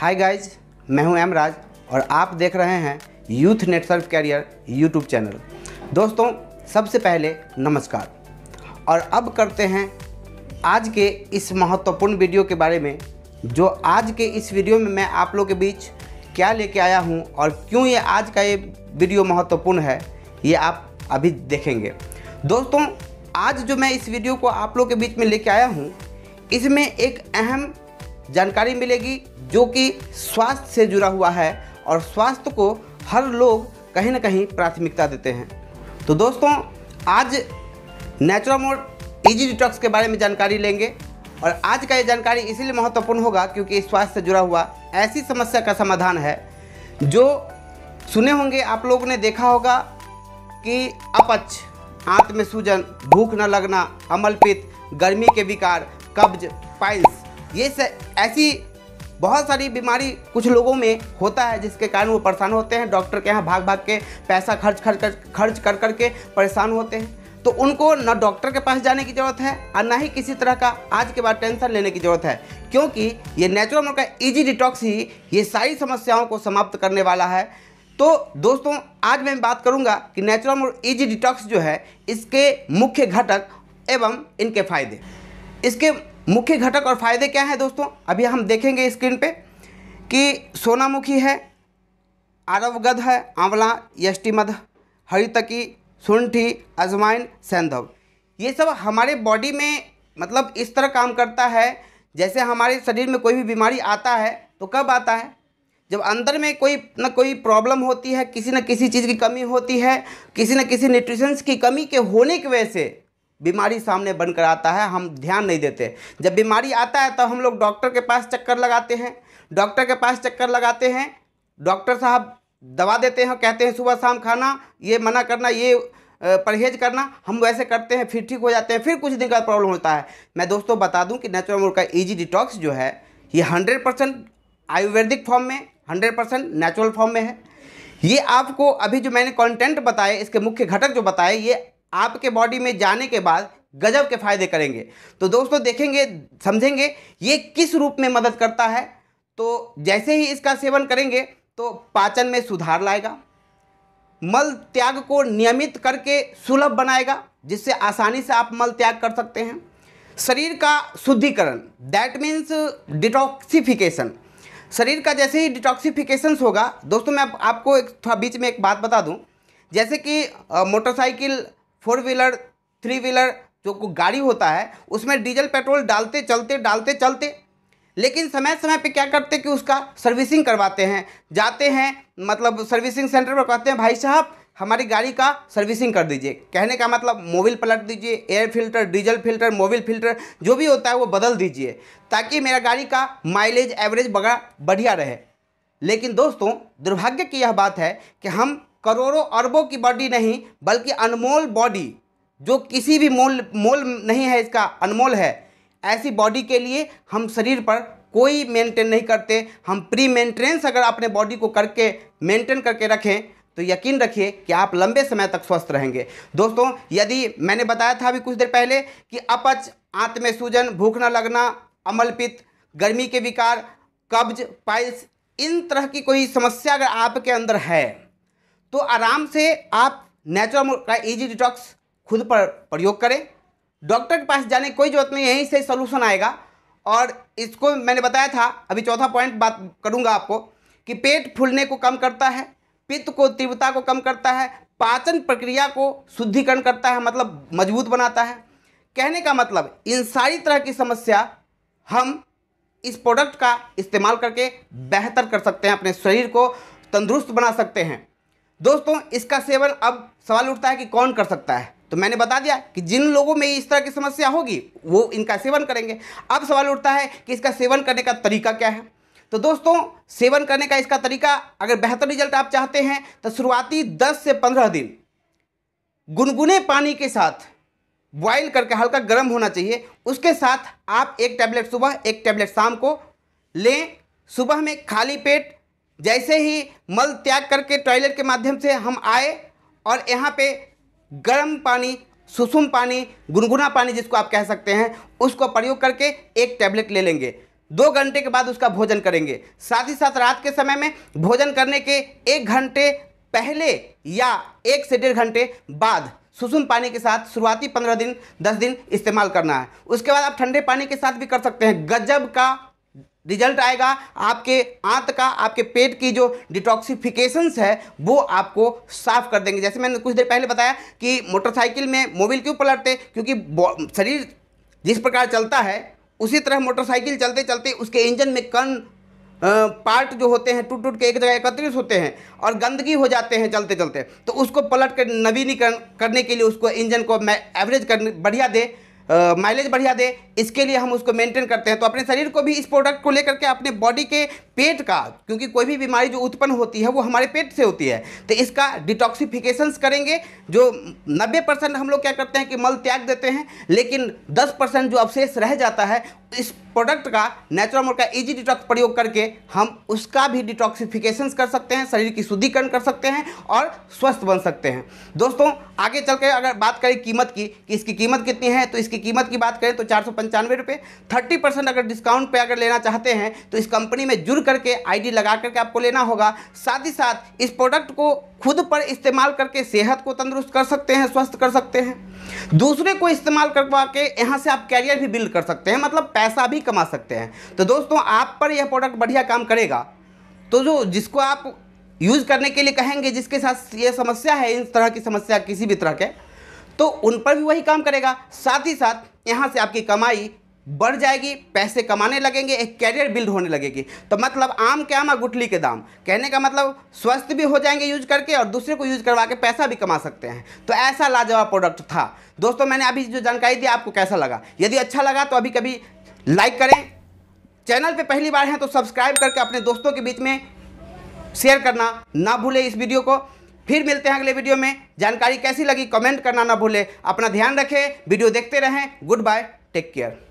hi guys मैं हूं M राज और आप देख रहे हैं Youth Network Career YouTube channel दोस्तों सबसे पहले नमस्कार और अब करते हैं आज के इस महत्वपूर्ण वीडियो के बारे में जो आज के इस वीडियो में मैं आप लोगों के बीच क्या लेके आया हूं और क्यों ये आज का ये वीडियो महत्वपूर्ण है ये आप अभी देखेंगे दोस्तों आज जो मैं इस वीडियो को आप लोग के बीच में लेके आया हूँ इसमें एक अहम जानकारी मिलेगी जो कि स्वास्थ्य से जुड़ा हुआ है और स्वास्थ्य को हर लोग कहीं ना कहीं प्राथमिकता देते हैं तो दोस्तों आज मोड इजी डिटॉक्स के बारे में जानकारी लेंगे और आज का ये जानकारी इसीलिए महत्वपूर्ण होगा क्योंकि स्वास्थ्य से जुड़ा हुआ ऐसी समस्या का समाधान है जो सुने होंगे आप लोगों ने देखा होगा कि अपच आंत में सूजन भूख न लगना अमलपित गर्मी के विकार कब्ज पाइल्स ये ऐसी बहुत सारी बीमारी कुछ लोगों में होता है जिसके कारण वो परेशान होते हैं डॉक्टर के यहाँ भाग भाग के पैसा खर्च खर्च कर खर्च कर कर के परेशान होते हैं तो उनको न डॉक्टर के पास जाने की ज़रूरत है और ना ही किसी तरह का आज के बाद टेंशन लेने की ज़रूरत है क्योंकि ये नेचुरल का ईजी डिटॉक्स ही ये सारी समस्याओं को समाप्त करने वाला है तो दोस्तों आज मैं बात करूँगा कि नेचुरल और ईजी डिटॉक्स जो है इसके मुख्य घटक एवं इनके फायदे इसके मुख्य घटक और फायदे क्या हैं दोस्तों अभी हम देखेंगे स्क्रीन पे कि सोनामुखी है आरवगध है आंवला यष्टिमध हरितकी सुंठी अजवाइन सैंधव ये सब हमारे बॉडी में मतलब इस तरह काम करता है जैसे हमारे शरीर में कोई भी बीमारी आता है तो कब आता है जब अंदर में कोई ना कोई प्रॉब्लम होती है किसी न किसी चीज़ की कमी होती है किसी न किसी न्यूट्रिशंस की कमी के होने की वजह से बीमारी सामने बनकर आता है हम ध्यान नहीं देते जब बीमारी आता है तब तो हम लोग डॉक्टर के पास चक्कर लगाते हैं डॉक्टर के पास चक्कर लगाते हैं डॉक्टर साहब दवा देते हैं कहते हैं सुबह शाम खाना ये मना करना ये परहेज करना हम वैसे करते हैं फिर ठीक हो जाते हैं फिर कुछ दिन का प्रॉब्लम होता है मैं दोस्तों बता दूं कि नेचुरल मोड का ईजी डिटॉक्स जो है ये हंड्रेड परसेंट आयुर्वेदिक फॉर्म में हंड्रेड परसेंट नेचुरल फॉर्म में है ये आपको अभी जो मैंने कंटेंट बताए इसके मुख्य घटक जो बताए ये आपके बॉडी में जाने के बाद गजब के फायदे करेंगे तो दोस्तों देखेंगे समझेंगे ये किस रूप में मदद करता है तो जैसे ही इसका सेवन करेंगे तो पाचन में सुधार लाएगा मल त्याग को नियमित करके सुलभ बनाएगा जिससे आसानी से आप मल त्याग कर सकते हैं शरीर का शुद्धिकरण दैट मीन्स डिटॉक्सिफिकेशन शरीर का जैसे ही डिटॉक्सिफिकेशन होगा दोस्तों मैं आपको एक थोड़ा बीच में एक बात बता दूं जैसे कि motorcycle four wheeler three wheeler जो गाड़ी होता है उसमें डीजल पेट्रोल डालते चलते डालते चलते लेकिन समय समय पे क्या करते कि उसका सर्विसिंग करवाते हैं जाते हैं मतलब सर्विसिंग सेंटर पर कहते हैं भाई साहब हमारी गाड़ी का सर्विसिंग कर दीजिए कहने का मतलब मोबिल पलट दीजिए air filter diesel filter Mobil filter जो भी होता है वो बदल दीजिए ताकि मेरा गाड़ी का माइलेज एवरेज बगैर बढ़िया रहे लेकिन दोस्तों दुर्भाग्य की यह बात है कि हम करोड़ों अरबों की बॉडी नहीं बल्कि अनमोल बॉडी जो किसी भी मोल मोल नहीं है इसका अनमोल है ऐसी बॉडी के लिए हम शरीर पर कोई मेंटेन नहीं करते हम प्री मेंटेनेंस अगर अपने बॉडी को करके मेंटेन करके रखें तो यकीन रखिए कि आप लंबे समय तक स्वस्थ रहेंगे दोस्तों यदि मैंने बताया था अभी कुछ देर पहले कि अपच आंत में सूजन भूख न लगना अमलपित गर्मी के विकार कब्ज पाइल्स इन तरह की कोई समस्या अगर आपके अंदर है तो आराम से आप नेचुरल का इजी डिटॉक्स खुद पर प्रयोग करें डॉक्टर के पास जाने की कोई ज़रूरत नहीं यहीं से सोल्यूशन आएगा और इसको मैंने बताया था अभी चौथा पॉइंट बात करूंगा आपको कि पेट फूलने को कम करता है पित्त को तीव्रता को कम करता है पाचन प्रक्रिया को शुद्धिकरण करता है मतलब मजबूत बनाता है कहने का मतलब इन सारी तरह की समस्या हम इस प्रोडक्ट का इस्तेमाल करके बेहतर कर सकते हैं अपने शरीर को तंदुरुस्त बना सकते हैं दोस्तों इसका सेवन अब सवाल उठता है कि कौन कर सकता है तो मैंने बता दिया कि जिन लोगों में इस तरह की समस्या होगी वो इनका सेवन करेंगे अब सवाल उठता है कि इसका सेवन करने का तरीका क्या है तो दोस्तों सेवन करने का इसका तरीका अगर बेहतर रिजल्ट आप चाहते हैं तो शुरुआती 10 से 15 दिन गुनगुने पानी के साथ बॉइल करके हल्का गर्म होना चाहिए उसके साथ आप एक टैबलेट सुबह एक टैबलेट शाम को लें सुबह में खाली पेट जैसे ही मल त्याग करके टॉयलेट के माध्यम से हम आए और यहाँ पे गर्म पानी सुसुम पानी गुनगुना पानी जिसको आप कह सकते हैं उसको प्रयोग करके एक टैबलेट ले लेंगे दो घंटे के बाद उसका भोजन करेंगे साथ ही साथ रात के समय में भोजन करने के एक घंटे पहले या एक से डेढ़ घंटे बाद सुसुम पानी के साथ शुरुआती पंद्रह दिन दस दिन इस्तेमाल करना है उसके बाद आप ठंडे पानी के साथ भी कर सकते हैं गजब का रिजल्ट आएगा आपके आंत का आपके पेट की जो डिटॉक्सिफिकेशंस है वो आपको साफ कर देंगे जैसे मैंने कुछ देर पहले बताया कि मोटरसाइकिल में मोबिल क्यों पलटते क्योंकि शरीर जिस प्रकार चलता है उसी तरह मोटरसाइकिल चलते चलते उसके इंजन में कन पार्ट जो होते हैं टूट टूट के एक जगह एकत्रित होते हैं और गंदगी हो जाते हैं चलते चलते तो उसको पलट कर नवीनीकरण करने के लिए उसको इंजन को एवरेज करने बढ़िया दे माइलेज बढ़िया दे इसके लिए हम उसको मेंटेन करते हैं तो अपने शरीर को भी इस प्रोडक्ट को लेकर के अपने बॉडी के पेट का क्योंकि कोई भी बीमारी जो उत्पन्न होती है वो हमारे पेट से होती है तो इसका डिटॉक्सिफिकेशंस करेंगे जो 90 परसेंट हम लोग क्या करते हैं कि मल त्याग देते हैं लेकिन 10 परसेंट जो अवशेष रह जाता है इस प्रोडक्ट का नेचुरल मोड का इजी डिटॉक्स प्रयोग करके हम उसका भी डिटॉक्सिफिकेशन कर सकते हैं शरीर की शुद्धिकरण कर सकते हैं और स्वस्थ बन सकते हैं दोस्तों आगे चल के अगर बात करें कीमत की कि इसकी कीमत कितनी है तो इसकी कीमत की बात करें तो चार सौ पंचानवे रुपये थर्टी परसेंट अगर डिस्काउंट पे अगर लेना चाहते हैं तो इस कंपनी में जुड़ करके आईडी लगा करके आपको लेना होगा साथ ही साथ इस प्रोडक्ट को खुद पर इस्तेमाल करके सेहत को तंदुरुस्त कर सकते हैं स्वस्थ कर सकते हैं दूसरे को इस्तेमाल करवा के यहाँ से आप कैरियर भी बिल्ड कर सकते हैं मतलब पैसा भी कमा सकते हैं तो दोस्तों आप पर यह प्रोडक्ट बढ़िया काम करेगा तो जो जिसको आप यूज़ करने के लिए कहेंगे जिसके साथ ये समस्या है इस तरह की समस्या किसी भी तरह के तो उन पर भी वही काम करेगा साथ ही साथ यहाँ से आपकी कमाई बढ़ जाएगी पैसे कमाने लगेंगे एक कैरियर बिल्ड होने लगेगी तो मतलब आम के आम और गुठली के दाम कहने का मतलब स्वस्थ भी हो जाएंगे यूज करके और दूसरे को यूज करवा के पैसा भी कमा सकते हैं तो ऐसा लाजवाब प्रोडक्ट था दोस्तों मैंने अभी जो जानकारी दी आपको कैसा लगा यदि अच्छा लगा तो अभी कभी लाइक करें चैनल पर पहली बार हैं तो सब्सक्राइब करके अपने दोस्तों के बीच में शेयर करना ना भूलें इस वीडियो को फिर मिलते हैं अगले वीडियो में जानकारी कैसी लगी कमेंट करना ना भूलें अपना ध्यान रखें वीडियो देखते रहें गुड बाय टेक केयर